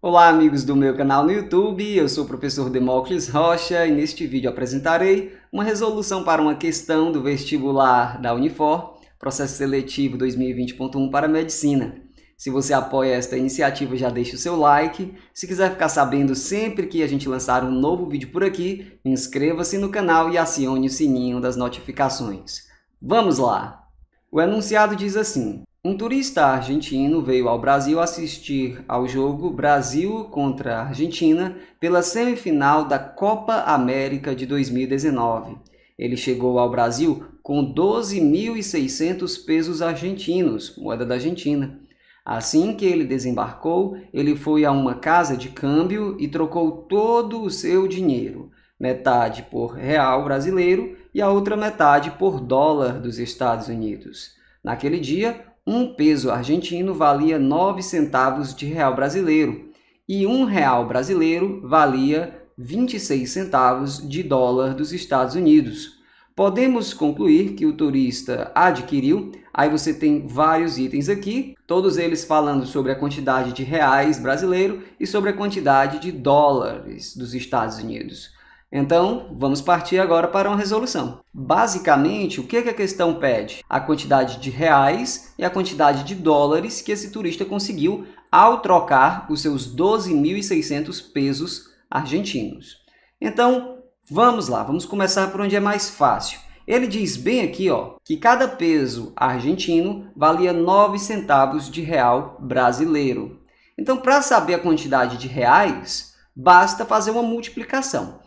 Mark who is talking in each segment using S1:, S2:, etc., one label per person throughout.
S1: Olá amigos do meu canal no YouTube, eu sou o professor Demócles Rocha e neste vídeo apresentarei uma resolução para uma questão do vestibular da Unifor, processo seletivo 2020.1 para medicina. Se você apoia esta iniciativa, já deixe o seu like. Se quiser ficar sabendo sempre que a gente lançar um novo vídeo por aqui, inscreva-se no canal e acione o sininho das notificações. Vamos lá! O enunciado diz assim: um turista argentino veio ao Brasil assistir ao jogo Brasil contra Argentina pela semifinal da Copa América de 2019. Ele chegou ao Brasil com 12.600 pesos argentinos, moeda da Argentina. Assim que ele desembarcou, ele foi a uma casa de câmbio e trocou todo o seu dinheiro, metade por real brasileiro e a outra metade por dólar dos Estados Unidos. Naquele dia, um peso argentino valia 9 centavos de real brasileiro e um real brasileiro valia 26 centavos de dólar dos Estados Unidos. Podemos concluir que o turista adquiriu, aí você tem vários itens aqui, todos eles falando sobre a quantidade de reais brasileiro e sobre a quantidade de dólares dos Estados Unidos. Então, vamos partir agora para uma resolução. Basicamente, o que, a questão pede? A quantidade de reais e a quantidade de dólares que esse turista conseguiu ao trocar os seus 12.600 pesos argentinos. Então, vamos lá, vamos começar por onde é mais fácil. Ele diz bem aqui ó, que cada peso argentino valia 9 centavos de real brasileiro. Então, para saber a quantidade de reais, basta fazer uma multiplicação.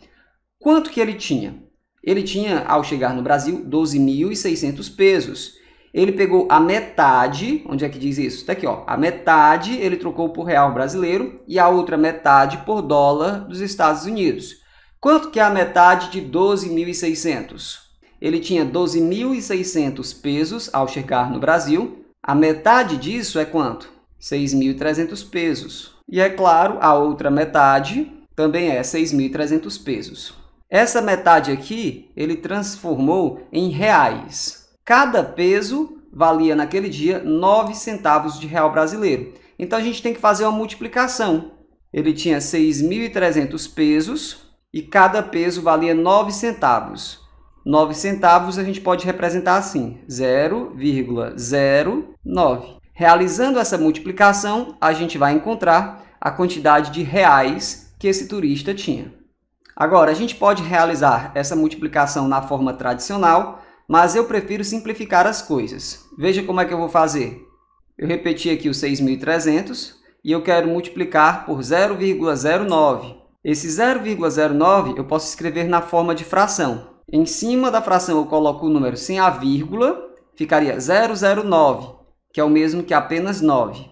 S1: Quanto que ele tinha? Ele tinha, ao chegar no Brasil, 12.600 pesos. Ele pegou a metade, onde é que diz isso? Está aqui, ó. A metade ele trocou por real brasileiro e a outra metade por dólar dos Estados Unidos. Quanto que é a metade de 12.600? Ele tinha 12.600 pesos ao chegar no Brasil. A metade disso é quanto? 6.300 pesos. E é claro, a outra metade também é 6.300 pesos. Essa metade aqui, ele transformou em reais. Cada peso valia naquele dia 9 centavos de real brasileiro. Então a gente tem que fazer uma multiplicação. Ele tinha 6.300 pesos e cada peso valia 9 centavos. 9 centavos a gente pode representar assim, 0,09. Realizando essa multiplicação, a gente vai encontrar a quantidade de reais que esse turista tinha. Agora, a gente pode realizar essa multiplicação na forma tradicional, mas eu prefiro simplificar as coisas. Veja como é que eu vou fazer. Eu repeti aqui o 6.300 e eu quero multiplicar por 0,09. Esse 0,09 eu posso escrever na forma de fração. Em cima da fração eu coloco o número sem a vírgula, ficaria 009, que é o mesmo que apenas 9.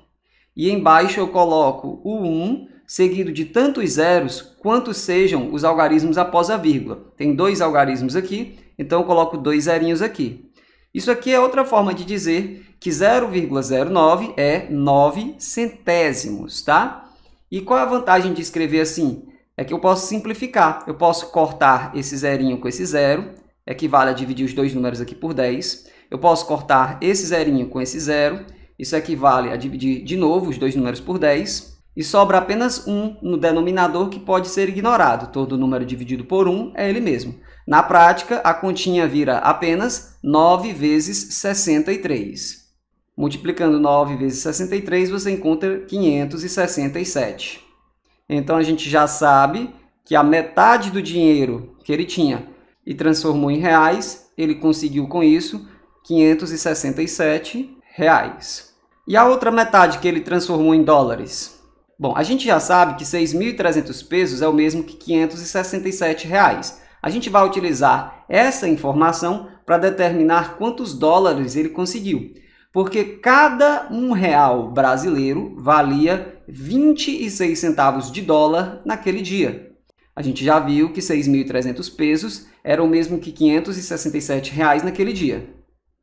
S1: E embaixo eu coloco o 1, seguido de tantos zeros quanto sejam os algarismos após a vírgula. Tem dois algarismos aqui, então eu coloco dois zerinhos aqui. Isso aqui é outra forma de dizer que 0,09 é 9 centésimos, tá? E qual é a vantagem de escrever assim? É que eu posso simplificar. Eu posso cortar esse zerinho com esse zero, equivale a dividir os dois números aqui por 10. Eu posso cortar esse zerinho com esse zero, isso equivale a dividir de novo os dois números por 10 e sobra apenas 1 no denominador que pode ser ignorado. Todo número dividido por 1 é ele mesmo. Na prática, a continha vira apenas 9 vezes 63. Multiplicando 9 vezes 63, você encontra 567. Então a gente já sabe que a metade do dinheiro que ele tinha e transformou em reais, ele conseguiu com isso 567 reais. E a outra metade que ele transformou em dólares? Bom, a gente já sabe que 6.300 pesos é o mesmo que 567 reais. A gente vai utilizar essa informação para determinar quantos dólares ele conseguiu, porque cada um real brasileiro valia 26 centavos de dólar naquele dia. A gente já viu que 6.300 pesos era o mesmo que 567 reais naquele dia.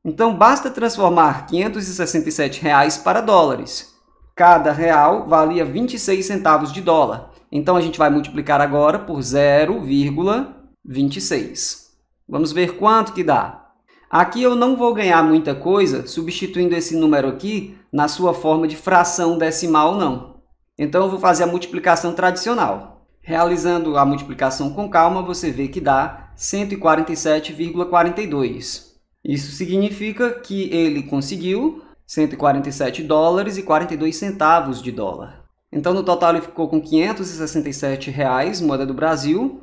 S1: Então basta transformar 567 reais para dólares. Cada real valia 26 centavos de dólar. Então a gente vai multiplicar agora por 0,26. Vamos ver quanto que dá. Aqui eu não vou ganhar muita coisa substituindo esse número aqui na sua forma de fração decimal, não. Então eu vou fazer a multiplicação tradicional. Realizando a multiplicação com calma, você vê que dá 147,42. Isso significa que ele conseguiu 147 dólares e 42 centavos de dólar. Então no total ele ficou com 567 reais, moeda do Brasil,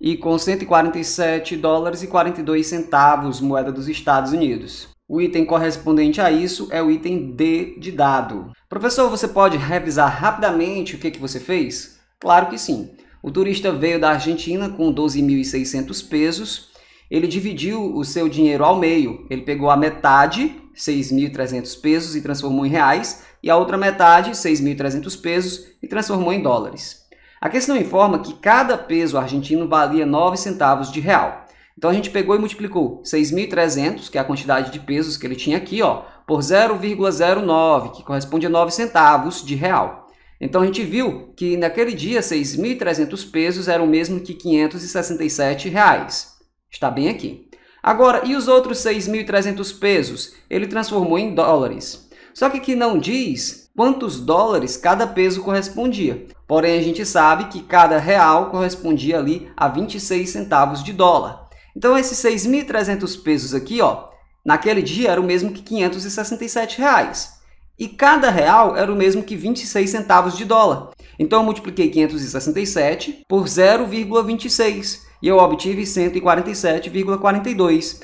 S1: e com 147 dólares e 42 centavos, moeda dos Estados Unidos. O item correspondente a isso é o item D de dado. Professor, você pode revisar rapidamente o que, que você fez? Claro que sim. O turista veio da Argentina com 12.600 pesos. Ele dividiu o seu dinheiro ao meio. Ele pegou a metade 6.300 pesos e transformou em reais, e a outra metade, 6.300 pesos, e transformou em dólares. A questão informa que cada peso argentino valia 9 centavos de real. Então a gente pegou e multiplicou 6.300, que é a quantidade de pesos que ele tinha aqui, ó, por 0,09, que corresponde a 9 centavos de real. Então a gente viu que naquele dia 6.300 pesos eram o mesmo que 567 reais. Está bem aqui. Agora, e os outros 6.300 pesos? Ele transformou em dólares. Só que que não diz quantos dólares cada peso correspondia. Porém, a gente sabe que cada real correspondia ali a 26 centavos de dólar. Então, esses 6.300 pesos aqui, ó, naquele dia era o mesmo que 567 reais. E cada real era o mesmo que 26 centavos de dólar. Então, eu multipliquei 567 por 0,26 e eu obtive 147,42.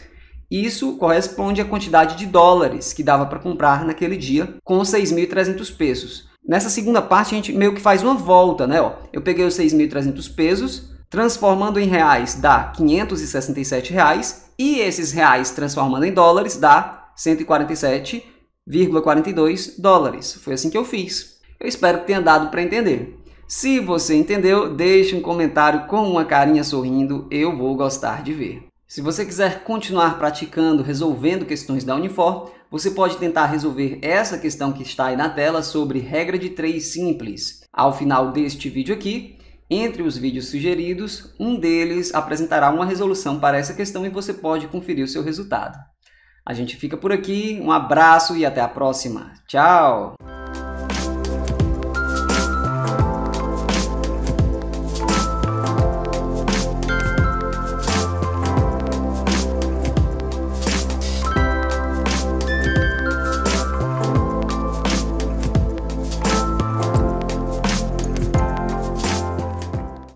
S1: Isso corresponde à quantidade de dólares que dava para comprar naquele dia com 6.300 pesos. Nessa segunda parte a gente meio que faz uma volta, né? Ó, eu peguei os 6.300 pesos, transformando em reais dá 567 reais e esses reais transformando em dólares dá 147,42 dólares. Foi assim que eu fiz. Eu espero que tenha dado para entender. Se você entendeu, deixe um comentário com uma carinha sorrindo, eu vou gostar de ver. Se você quiser continuar praticando, resolvendo questões da Unifor, você pode tentar resolver essa questão que está aí na tela sobre regra de três simples. Ao final deste vídeo aqui, entre os vídeos sugeridos, um deles apresentará uma resolução para essa questão e você pode conferir o seu resultado. A gente fica por aqui, um abraço e até a próxima. Tchau!